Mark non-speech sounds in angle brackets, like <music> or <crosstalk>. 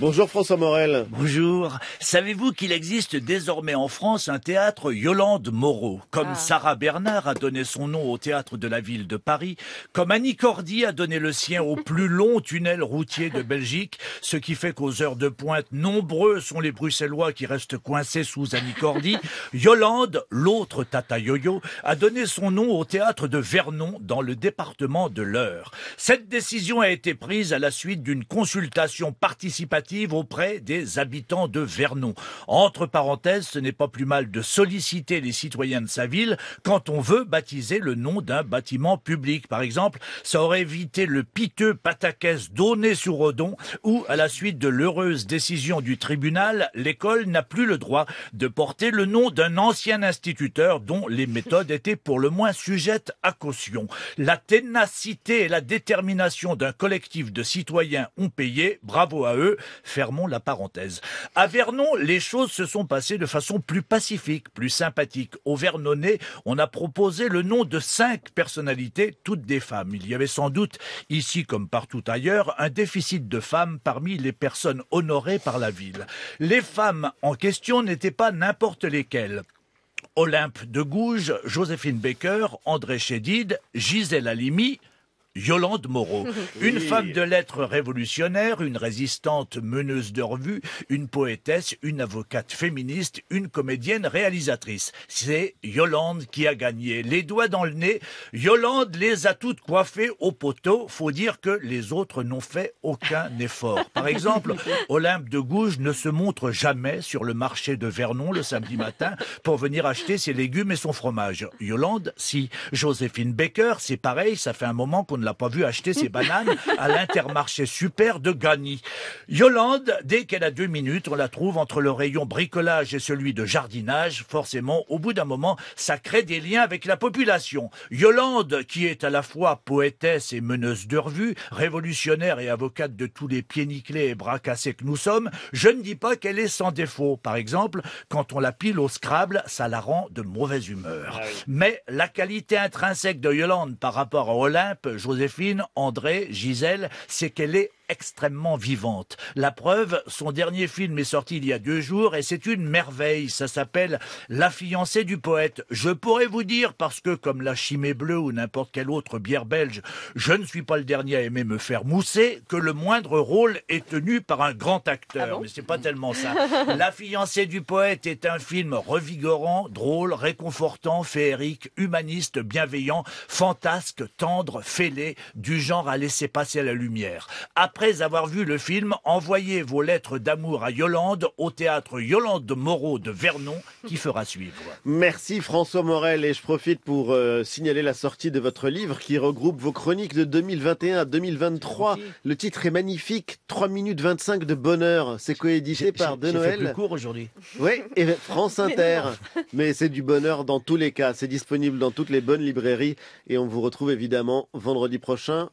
Bonjour François Morel. Bonjour. Savez-vous qu'il existe désormais en France un théâtre Yolande Moreau Comme ah. Sarah Bernard a donné son nom au théâtre de la ville de Paris, comme Annie Cordy a donné le sien au plus <laughs> long tunnel routier de Belgique, ce qui fait qu'aux heures de pointe, nombreux sont les Bruxellois qui restent coincés sous Annie Cordy. <laughs> Yolande, l'autre tata yo a donné son nom au théâtre de Vernon dans le département de l'Eure. Cette décision a été prise à la suite d'une consultation participative auprès des habitants de Vernon. Entre parenthèses, ce n'est pas plus mal de solliciter les citoyens de sa ville quand on veut baptiser le nom d'un bâtiment public. Par exemple, ça aurait évité le piteux pataquès donné sur Odon où, à la suite de l'heureuse décision du tribunal, l'école n'a plus le droit de porter le nom d'un ancien instituteur dont les méthodes étaient pour le moins sujettes à caution. La ténacité et la détermination d'un collectif de citoyens ont payé, bravo à eux, Fermons la parenthèse. À Vernon, les choses se sont passées de façon plus pacifique, plus sympathique. Au Vernonnet, on a proposé le nom de cinq personnalités, toutes des femmes. Il y avait sans doute, ici comme partout ailleurs, un déficit de femmes parmi les personnes honorées par la ville. Les femmes en question n'étaient pas n'importe lesquelles. Olympe de Gouges, Joséphine Baker, André Chédid, Gisèle Halimi, Yolande Moreau, <laughs> une femme de lettres révolutionnaire, une résistante meneuse de revue, une poétesse, une avocate féministe, une comédienne réalisatrice. C'est Yolande qui a gagné. Les doigts dans le nez, Yolande les a toutes coiffées au poteau. Faut dire que les autres n'ont fait aucun <laughs> effort. Par exemple, Olympe de Gouges ne se montre jamais sur le marché de Vernon le samedi matin pour venir acheter ses légumes et son fromage. Yolande, si. Joséphine Baker, c'est pareil, ça fait un moment qu'on ne l'a pas vu acheter ses bananes à l'intermarché super de Gagny. Yolande, dès qu'elle a deux minutes, on la trouve entre le rayon bricolage et celui de jardinage. Forcément, au bout d'un moment, ça crée des liens avec la population. Yolande, qui est à la fois poétesse et meneuse de revue, révolutionnaire et avocate de tous les pieds nickelés et bras cassés que nous sommes, je ne dis pas qu'elle est sans défaut. Par exemple, quand on la pile au Scrabble, ça la rend de mauvaise humeur. Ah Mais la qualité intrinsèque de Yolande par rapport à Olympe, Joséphine, André, Gisèle, c'est qu'elle est extrêmement vivante. La preuve, son dernier film est sorti il y a deux jours et c'est une merveille. Ça s'appelle La fiancée du poète. Je pourrais vous dire, parce que comme la chimée bleue ou n'importe quelle autre bière belge, je ne suis pas le dernier à aimer me faire mousser, que le moindre rôle est tenu par un grand acteur. Ah Mais c'est pas tellement ça. <laughs> la fiancée du poète est un film revigorant, drôle, réconfortant, féerique, humaniste, bienveillant, fantasque, tendre, fêlé, du genre à laisser passer la lumière après avoir vu le film, envoyez vos lettres d'amour à Yolande au théâtre Yolande de Moreau de Vernon qui fera suivre. Merci François Morel et je profite pour euh, signaler la sortie de votre livre qui regroupe vos chroniques de 2021 à 2023. Le titre est magnifique, 3 minutes 25 de bonheur. C'est coédité par De Noël. C'est aujourd'hui. Oui, et <laughs> France Inter. <laughs> Mais c'est du bonheur dans tous les cas. C'est disponible dans toutes les bonnes librairies et on vous retrouve évidemment vendredi prochain